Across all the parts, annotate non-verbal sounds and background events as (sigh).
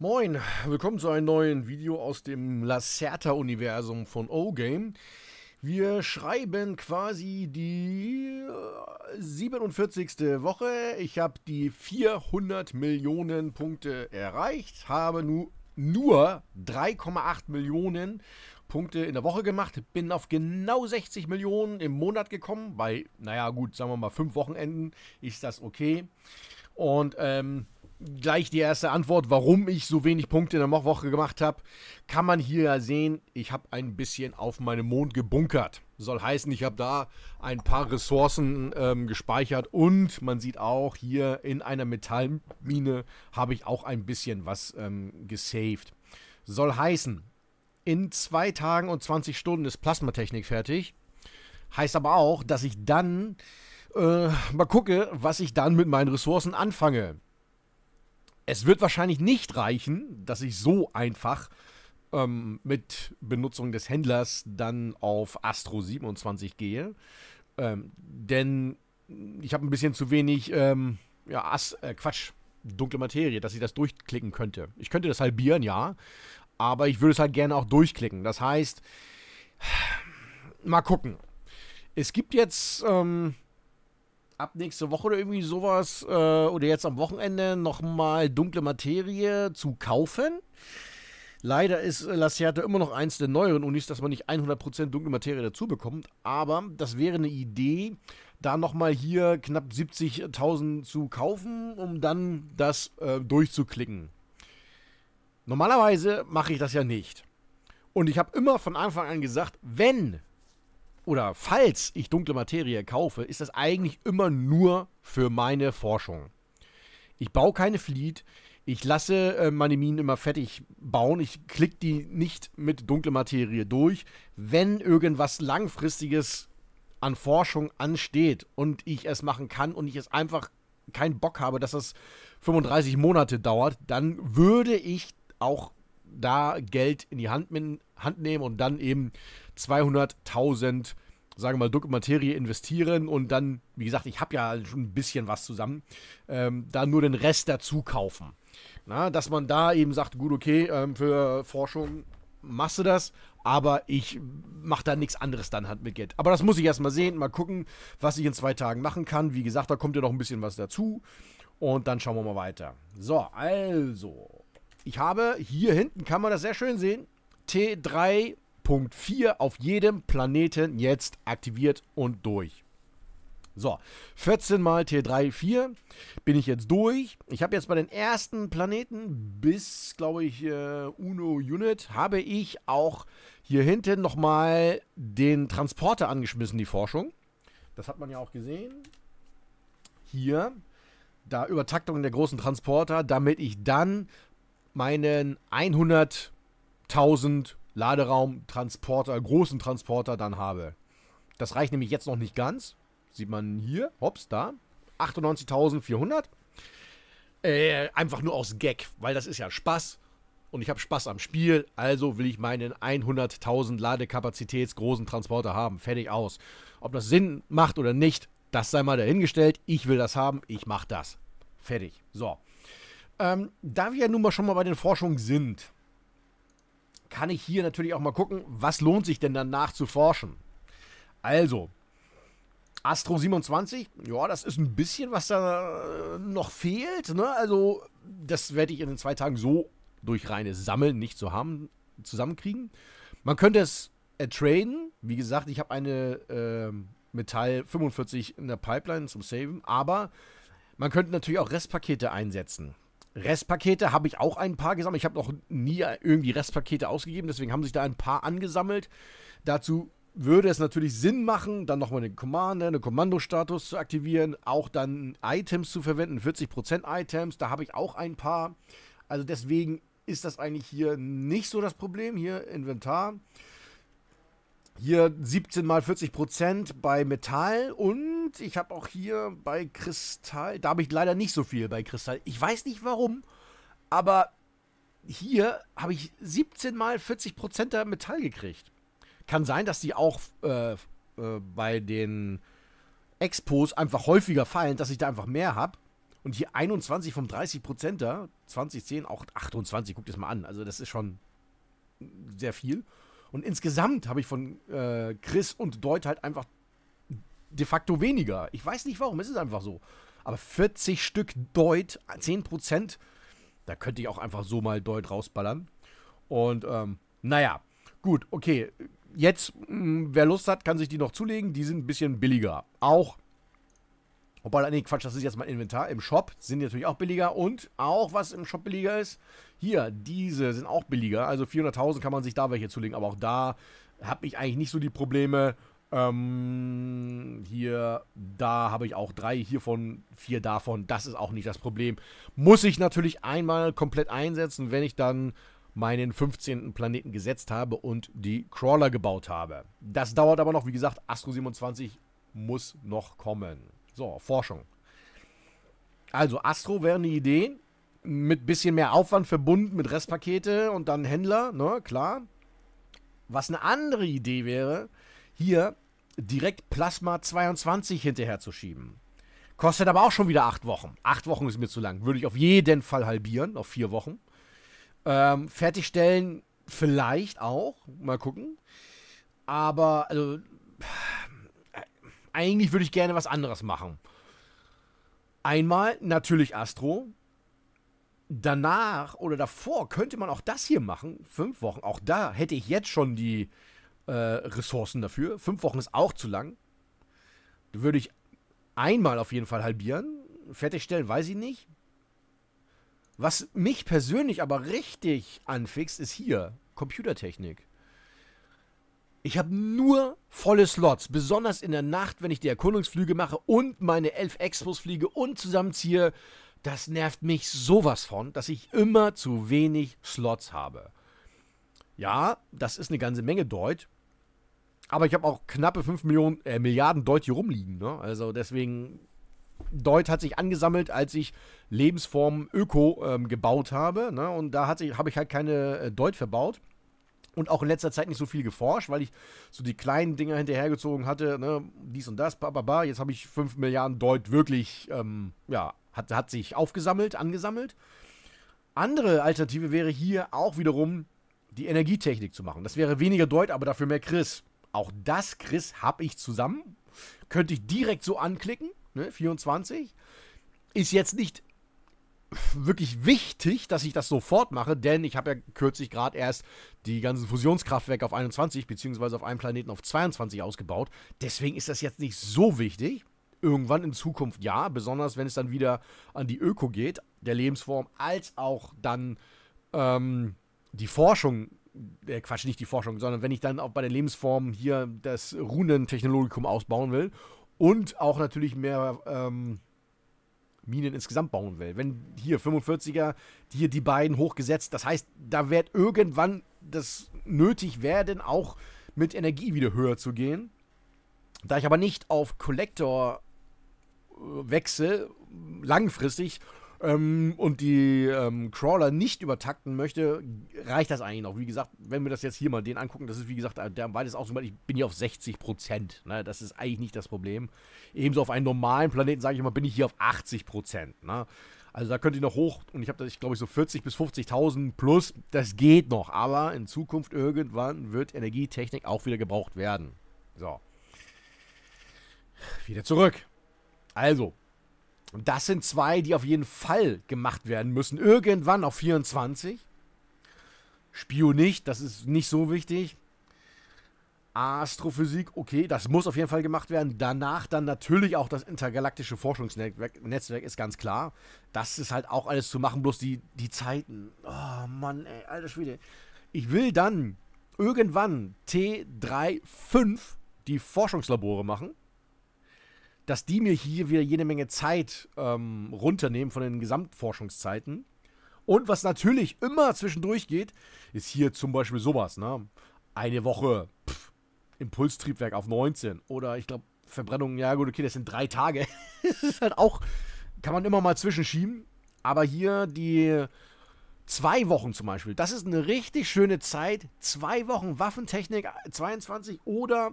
Moin, willkommen zu einem neuen Video aus dem Lacerta-Universum von O-Game. Wir schreiben quasi die 47. Äh, Woche. Ich habe die 400 Millionen Punkte erreicht, habe nu nur 3,8 Millionen Punkte in der Woche gemacht, bin auf genau 60 Millionen im Monat gekommen. Bei, naja gut, sagen wir mal fünf Wochenenden ist das okay. Und ähm, gleich die erste Antwort, warum ich so wenig Punkte in der Woche gemacht habe, kann man hier ja sehen, ich habe ein bisschen auf meinem Mond gebunkert. Soll heißen, ich habe da ein paar Ressourcen ähm, gespeichert und man sieht auch hier in einer Metallmine habe ich auch ein bisschen was ähm, gesaved. Soll heißen, in zwei Tagen und 20 Stunden ist Plasmatechnik fertig. Heißt aber auch, dass ich dann äh, mal gucke, was ich dann mit meinen Ressourcen anfange. Es wird wahrscheinlich nicht reichen, dass ich so einfach ähm, mit Benutzung des Händlers dann auf Astro 27 gehe. Ähm, denn ich habe ein bisschen zu wenig, ähm, ja, As äh, Quatsch, dunkle Materie, dass ich das durchklicken könnte. Ich könnte das halbieren, ja, aber ich würde es halt gerne auch durchklicken. Das heißt, mal gucken. Es gibt jetzt ähm, ab nächste Woche oder irgendwie sowas äh, oder jetzt am Wochenende nochmal dunkle Materie zu kaufen. Leider ist äh, La Lacerda immer noch eins der neueren Unis, dass man nicht 100% dunkle Materie dazu bekommt, aber das wäre eine Idee, da nochmal hier knapp 70.000 zu kaufen, um dann das äh, durchzuklicken. Normalerweise mache ich das ja nicht. Und ich habe immer von Anfang an gesagt, wenn oder falls ich dunkle Materie kaufe, ist das eigentlich immer nur für meine Forschung. Ich baue keine Fleet, ich lasse äh, meine Minen immer fertig bauen. Ich klicke die nicht mit dunkle Materie durch. Wenn irgendwas Langfristiges an Forschung ansteht und ich es machen kann und ich es einfach keinen Bock habe, dass das 35 Monate dauert, dann würde ich auch da Geld in die Hand, Hand nehmen und dann eben 200.000, sagen wir mal, Druck und Materie investieren und dann, wie gesagt, ich habe ja schon ein bisschen was zusammen, ähm, dann nur den Rest dazu kaufen. Na, dass man da eben sagt, gut, okay, ähm, für Forschung machst du das, aber ich mache da nichts anderes dann halt mit Geld. Aber das muss ich erstmal sehen, mal gucken, was ich in zwei Tagen machen kann. Wie gesagt, da kommt ja noch ein bisschen was dazu. Und dann schauen wir mal weiter. So, also, ich habe hier hinten, kann man das sehr schön sehen, T3.4 auf jedem Planeten jetzt aktiviert und durch. So, 14 mal t 34 bin ich jetzt durch. Ich habe jetzt bei den ersten Planeten bis, glaube ich, äh, Uno Unit, habe ich auch hier hinten nochmal den Transporter angeschmissen, die Forschung. Das hat man ja auch gesehen. Hier, da Übertaktung der großen Transporter, damit ich dann meinen 100.000 Laderaumtransporter, großen Transporter dann habe. Das reicht nämlich jetzt noch nicht ganz. Sieht man hier, hops, da. 98.400. Äh, einfach nur aus Gag, weil das ist ja Spaß. Und ich habe Spaß am Spiel, also will ich meinen 100.000 Ladekapazitätsgroßen Transporter haben. Fertig aus. Ob das Sinn macht oder nicht, das sei mal dahingestellt. Ich will das haben, ich mache das. Fertig. So. Ähm, da wir ja nun mal schon mal bei den Forschungen sind, kann ich hier natürlich auch mal gucken, was lohnt sich denn danach zu forschen. Also, Astro 27, ja, das ist ein bisschen, was da äh, noch fehlt. Ne? Also, das werde ich in den zwei Tagen so durch reines Sammeln nicht zu haben, zusammenkriegen. Man könnte es ertraden. Wie gesagt, ich habe eine äh, Metall 45 in der Pipeline zum Saven, aber man könnte natürlich auch Restpakete einsetzen. Restpakete habe ich auch ein paar gesammelt. Ich habe noch nie irgendwie Restpakete ausgegeben, deswegen haben sich da ein paar angesammelt. Dazu würde es natürlich Sinn machen, dann nochmal den Commander, den Kommandostatus zu aktivieren, auch dann Items zu verwenden, 40% Items, da habe ich auch ein paar. Also deswegen ist das eigentlich hier nicht so das Problem, hier Inventar. Hier 17 mal 40 Prozent bei Metall und ich habe auch hier bei Kristall, da habe ich leider nicht so viel bei Kristall. Ich weiß nicht warum, aber hier habe ich 17 mal 40 Prozent der Metall gekriegt. Kann sein, dass die auch äh, äh, bei den Expos einfach häufiger fallen, dass ich da einfach mehr habe. Und hier 21 vom 30 Prozenter, 2010 auch 28, guckt es mal an. Also das ist schon sehr viel. Und insgesamt habe ich von äh, Chris und Deut halt einfach de facto weniger. Ich weiß nicht warum, es ist einfach so. Aber 40 Stück Deut, 10%, da könnte ich auch einfach so mal Deut rausballern. Und ähm, naja, gut, okay. Jetzt, mh, hm, wer Lust hat, kann sich die noch zulegen. Die sind ein bisschen billiger. Auch Wobei, nee, Quatsch, das ist jetzt mein Inventar. Im Shop sind die natürlich auch billiger. Und auch was im Shop billiger ist, hier, diese sind auch billiger. Also 400.000 kann man sich da welche zulegen. Aber auch da habe ich eigentlich nicht so die Probleme. Ähm, hier, da habe ich auch drei hiervon, vier davon. Das ist auch nicht das Problem. Muss ich natürlich einmal komplett einsetzen, wenn ich dann meinen 15. Planeten gesetzt habe und die Crawler gebaut habe. Das dauert aber noch. Wie gesagt, Astro 27 muss noch kommen. So, Forschung. Also, Astro wäre eine Idee mit bisschen mehr Aufwand verbunden, mit Restpakete und dann Händler, ne, klar. Was eine andere Idee wäre, hier direkt Plasma 22 hinterher zu schieben. Kostet aber auch schon wieder acht Wochen. Acht Wochen ist mir zu lang. Würde ich auf jeden Fall halbieren, auf vier Wochen. Ähm, fertigstellen vielleicht auch. Mal gucken. Aber, also, äh, eigentlich würde ich gerne was anderes machen. Einmal natürlich Astro, danach oder davor könnte man auch das hier machen. Fünf Wochen, auch da hätte ich jetzt schon die äh, Ressourcen dafür. Fünf Wochen ist auch zu lang. Würde ich einmal auf jeden Fall halbieren. Fertigstellen, weiß ich nicht. Was mich persönlich aber richtig anfixt, ist hier Computertechnik. Ich habe nur volle Slots, besonders in der Nacht, wenn ich die Erkundungsflüge mache und meine elf Expos fliege und zusammenziehe, das nervt mich sowas von, dass ich immer zu wenig Slots habe. Ja, das ist eine ganze Menge Deut. Aber ich habe auch knappe 5 Millionen, äh, Milliarden Deut hier rumliegen. Ne? Also deswegen, Deut hat sich angesammelt, als ich Lebensformen Öko ähm, gebaut habe. Ne? Und da habe ich halt keine äh, Deut verbaut und auch in letzter Zeit nicht so viel geforscht, weil ich so die kleinen Dinger hinterhergezogen hatte, ne? dies und das, bababa. Jetzt habe ich 5 Milliarden Deut wirklich ähm, ja, hat, hat sich aufgesammelt, angesammelt. Andere Alternative wäre hier auch wiederum die Energietechnik zu machen. Das wäre weniger Deut, aber dafür mehr Chris. Auch das Chris habe ich zusammen. Könnte ich direkt so anklicken. Ne? 24. Ist jetzt nicht wirklich wichtig, dass ich das sofort mache, denn ich habe ja kürzlich gerade erst die ganzen Fusionskraftwerke auf 21 beziehungsweise auf einem Planeten auf 22 ausgebaut. Deswegen ist das jetzt nicht so wichtig irgendwann in Zukunft ja, besonders wenn es dann wieder an die Öko geht, der Lebensform, als auch dann ähm, die Forschung, äh, Quatsch, nicht die Forschung, sondern wenn ich dann auch bei den Lebensformen hier das Runentechnologikum ausbauen will und auch natürlich mehr ähm, Minen insgesamt bauen will. Wenn hier 45er, hier die beiden hochgesetzt, das heißt, da wird irgendwann das nötig werden, auch mit Energie wieder höher zu gehen. Da ich aber nicht auf Collector Wechsel langfristig ähm, und die ähm, Crawler nicht übertakten möchte, reicht das eigentlich noch. Wie gesagt, wenn wir das jetzt hier mal den angucken, das ist wie gesagt, der beides auch so, ich bin hier auf 60 Prozent. Ne? Das ist eigentlich nicht das Problem. Ebenso auf einem normalen Planeten, sage ich mal, bin ich hier auf 80 Prozent. Ne? Also da könnt ihr noch hoch und ich habe da, ich glaube ich, so 40 bis 50.000 plus. Das geht noch, aber in Zukunft irgendwann wird Energietechnik auch wieder gebraucht werden. So. Wieder zurück. Also, das sind zwei, die auf jeden Fall gemacht werden müssen. Irgendwann auf 24. Spio nicht, das ist nicht so wichtig. Astrophysik, okay, das muss auf jeden Fall gemacht werden. Danach dann natürlich auch das intergalaktische Forschungsnetzwerk Netzwerk ist ganz klar. Das ist halt auch alles zu machen, bloß die, die Zeiten. Oh Mann, ey, alter Schwede. Ich will dann irgendwann T35 die Forschungslabore machen dass die mir hier wieder jede Menge Zeit ähm, runternehmen von den Gesamtforschungszeiten. Und was natürlich immer zwischendurch geht, ist hier zum Beispiel sowas, ne? Eine Woche pff, Impulstriebwerk auf 19 oder ich glaube Verbrennung, ja gut, okay, das sind drei Tage. (laughs) das ist halt auch, kann man immer mal zwischenschieben. Aber hier die zwei Wochen zum Beispiel, das ist eine richtig schöne Zeit. Zwei Wochen Waffentechnik 22 äh, oder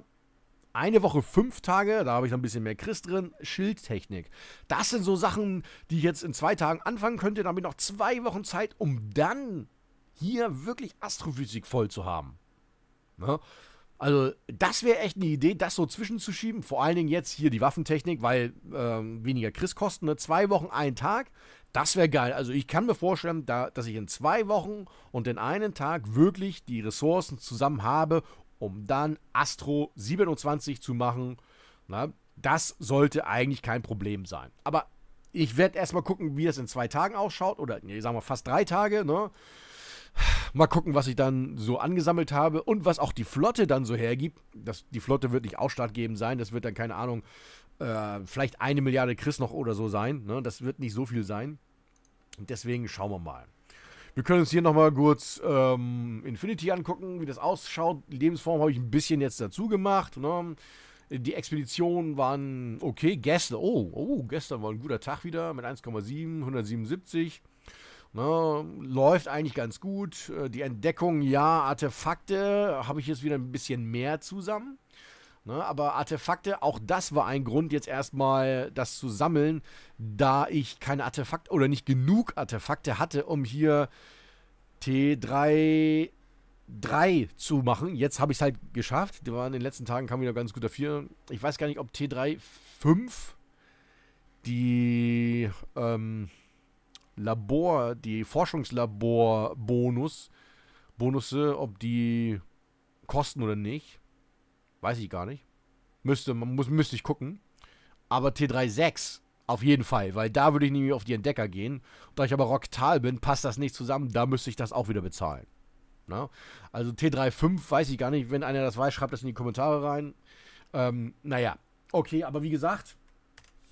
eine Woche fünf Tage, da habe ich noch ein bisschen mehr Chris drin. Schildtechnik. Das sind so Sachen, die ich jetzt in zwei Tagen anfangen könnte. Da habe ich noch zwei Wochen Zeit, um dann hier wirklich Astrophysik voll zu haben. Ne? Also, das wäre echt eine Idee, das so zwischenzuschieben. Vor allen Dingen jetzt hier die Waffentechnik, weil ähm, weniger Chris kosten. Ne? Zwei Wochen, einen Tag. Das wäre geil. Also, ich kann mir vorstellen, da, dass ich in zwei Wochen und in einem Tag wirklich die Ressourcen zusammen habe, um dann Astro 27 zu machen. Na, das sollte eigentlich kein Problem sein. Aber ich werde erstmal gucken, wie das in zwei Tagen ausschaut. Oder, nee, sagen wir fast drei Tage. Ne? Mal gucken, was ich dann so angesammelt habe und was auch die Flotte dann so hergibt. Das, die Flotte wird nicht ausschlaggebend sein. Das wird dann, keine Ahnung, äh, vielleicht eine Milliarde Chris noch oder so sein. Ne? Das wird nicht so viel sein. Deswegen schauen wir mal. Wir können uns hier nochmal kurz ähm, Infinity angucken, wie das ausschaut. Lebensform habe ich ein bisschen jetzt dazu gemacht. Ne? Die Expeditionen waren okay. Gestern, oh, oh, gestern war ein guter Tag wieder mit 1,7, 177. Ne, läuft eigentlich ganz gut. Äh, die Entdeckung, ja, Artefakte habe ich jetzt wieder ein bisschen mehr zusammen. Ne, aber Artefakte, auch das war ein Grund, jetzt erstmal das zu sammeln, da ich keine Artefakte oder nicht genug Artefakte hatte, um hier T3 3 zu machen. Jetzt habe ich es halt geschafft. Die waren in den letzten Tagen kam wieder ganz guter 4. Ich weiß gar nicht, ob T3 5 die ähm, Labor, die Forschungslabor-Bonus, Bonusse, ob die kosten oder nicht. Weiß ich gar nicht. Müsste, man muss, müsste ich gucken. Aber T36 auf jeden Fall, weil da würde ich nämlich auf die Entdecker gehen. Da ich aber Rocktal bin, passt das nicht zusammen. Da müsste ich das auch wieder bezahlen. Na? Also T35 weiß ich gar nicht. Wenn einer das weiß, schreibt das in die Kommentare rein. Ähm, naja, okay, aber wie gesagt,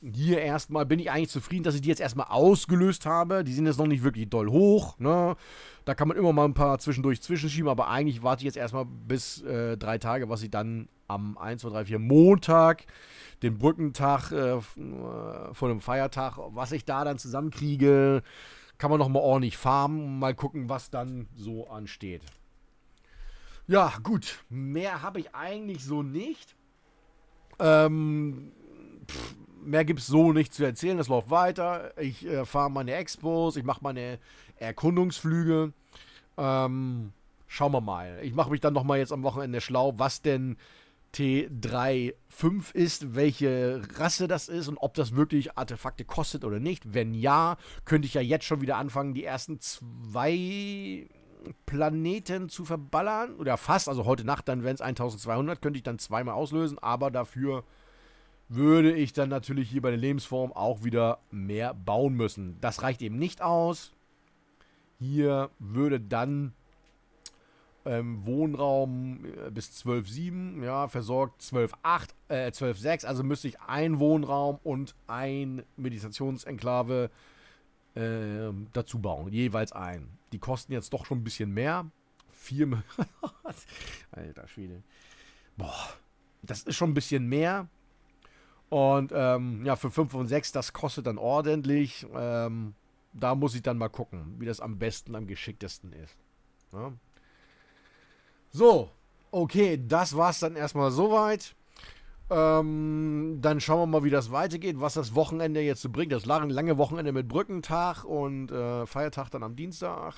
hier erstmal bin ich eigentlich zufrieden, dass ich die jetzt erstmal ausgelöst habe. Die sind jetzt noch nicht wirklich doll hoch. Ne? Da kann man immer mal ein paar zwischendurch zwischenschieben, aber eigentlich warte ich jetzt erstmal bis äh, drei Tage, was ich dann am 1, 2, 3, 4 Montag, den Brückentag äh, äh, vor dem Feiertag, was ich da dann zusammenkriege, kann man nochmal ordentlich farmen, mal gucken, was dann so ansteht. Ja, gut, mehr habe ich eigentlich so nicht. Ähm, pff, mehr gibt es so nicht zu erzählen, das läuft weiter. Ich äh, fahre meine Expos, ich mache meine Erkundungsflüge. Ähm, schauen wir mal. Ich mache mich dann nochmal jetzt am Wochenende schlau, was denn T35 ist, welche Rasse das ist und ob das wirklich Artefakte kostet oder nicht. Wenn ja, könnte ich ja jetzt schon wieder anfangen, die ersten zwei Planeten zu verballern. Oder fast, also heute Nacht dann, wenn es 1200, könnte ich dann zweimal auslösen, aber dafür würde ich dann natürlich hier bei der Lebensform auch wieder mehr bauen müssen. Das reicht eben nicht aus. Hier würde dann ähm, Wohnraum äh, bis 12,7, ja, versorgt 12,8, äh, 12,6, also müsste ich ein Wohnraum und ein Meditationsenklave äh, dazu bauen, jeweils ein. Die kosten jetzt doch schon ein bisschen mehr. Vier, (laughs) alter Schwede. Boah, das ist schon ein bisschen mehr. Und ähm, ja, für 5 und 6, das kostet dann ordentlich. Ähm, da muss ich dann mal gucken, wie das am besten, am geschicktesten ist. Ja? Ne? So, okay, das war's dann erstmal soweit. Ähm, dann schauen wir mal, wie das weitergeht, was das Wochenende jetzt so bringt. Das lange Wochenende mit Brückentag und äh, Feiertag dann am Dienstag.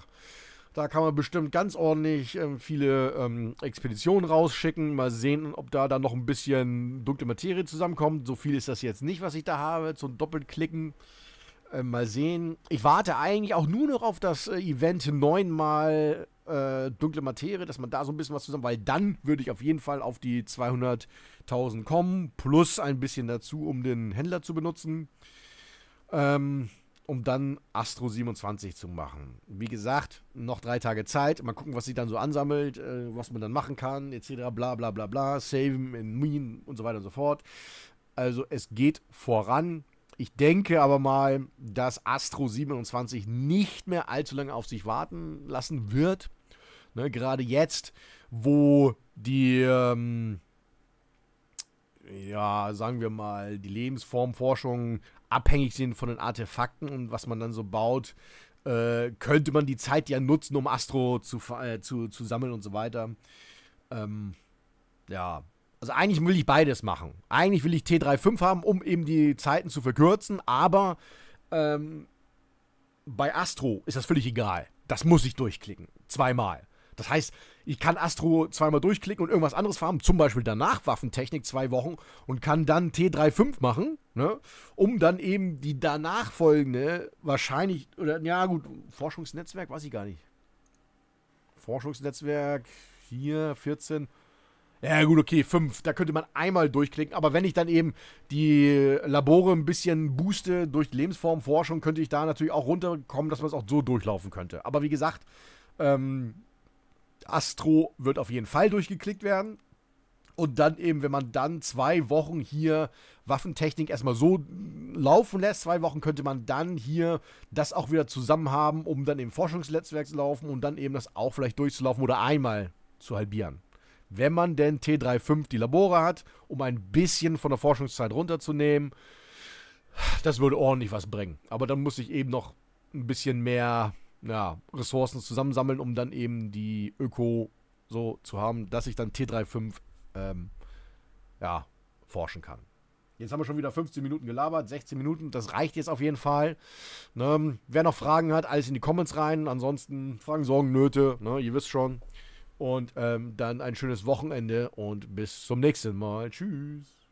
Da kann man bestimmt ganz ordentlich ähm, viele ähm, Expeditionen rausschicken. Mal sehen, ob da dann noch ein bisschen dunkle Materie zusammenkommt. So viel ist das jetzt nicht, was ich da habe, zum Doppelklicken. klicken. Äh, mal sehen. Ich warte eigentlich auch nur noch auf das äh, Event 9 mal äh, dunkle Materie, dass man da so ein bisschen was zusammen, weil dann würde ich auf jeden Fall auf die 200.000 kommen, plus ein bisschen dazu, um den Händler zu benutzen, ähm, um dann Astro 27 zu machen. Wie gesagt, noch drei Tage Zeit, mal gucken, was sich dann so ansammelt, äh, was man dann machen kann, etc. Bla bla bla bla, Save in Mean und so weiter und so fort. Also es geht voran. Ich denke aber mal, dass Astro 27 nicht mehr allzu lange auf sich warten lassen wird. Ne, gerade jetzt, wo die, ähm, ja, sagen wir mal, die Lebensformforschung abhängig sind von den Artefakten und was man dann so baut, äh, könnte man die Zeit ja nutzen, um Astro zu, äh, zu, zu sammeln und so weiter. Ähm, ja, also eigentlich will ich beides machen. Eigentlich will ich T3.5 haben, um eben die Zeiten zu verkürzen, aber ähm, bei Astro ist das völlig egal. Das muss ich durchklicken. Zweimal. Das heißt, ich kann Astro zweimal durchklicken und irgendwas anderes fahren, zum Beispiel danach Waffentechnik zwei Wochen und kann dann T3.5 machen, ne, um dann eben die danach folgende wahrscheinlich, oder ja gut, Forschungsnetzwerk weiß ich gar nicht. Forschungsnetzwerk hier 14, ja, gut, okay, fünf. Da könnte man einmal durchklicken. Aber wenn ich dann eben die Labore ein bisschen booste durch Lebensformforschung, könnte ich da natürlich auch runterkommen, dass man es auch so durchlaufen könnte. Aber wie gesagt, ähm, Astro wird auf jeden Fall durchgeklickt werden. Und dann eben, wenn man dann zwei Wochen hier Waffentechnik erstmal so laufen lässt, zwei Wochen könnte man dann hier das auch wieder zusammen haben, um dann im Forschungsnetzwerk zu laufen und dann eben das auch vielleicht durchzulaufen oder einmal zu halbieren wenn man denn T35 die Labore hat, um ein bisschen von der Forschungszeit runterzunehmen. Das würde ordentlich was bringen. Aber dann muss ich eben noch ein bisschen mehr ja, Ressourcen zusammensammeln, um dann eben die Öko so zu haben, dass ich dann T35 ähm, ja, forschen kann. Jetzt haben wir schon wieder 15 Minuten gelabert, 16 Minuten, das reicht jetzt auf jeden Fall. Ne, wer noch Fragen hat, alles in die Comments rein. Ansonsten Fragen, Sorgen, Nöte, ne, ihr wisst schon. Und ähm, dann ein schönes Wochenende und bis zum nächsten Mal. Tschüss.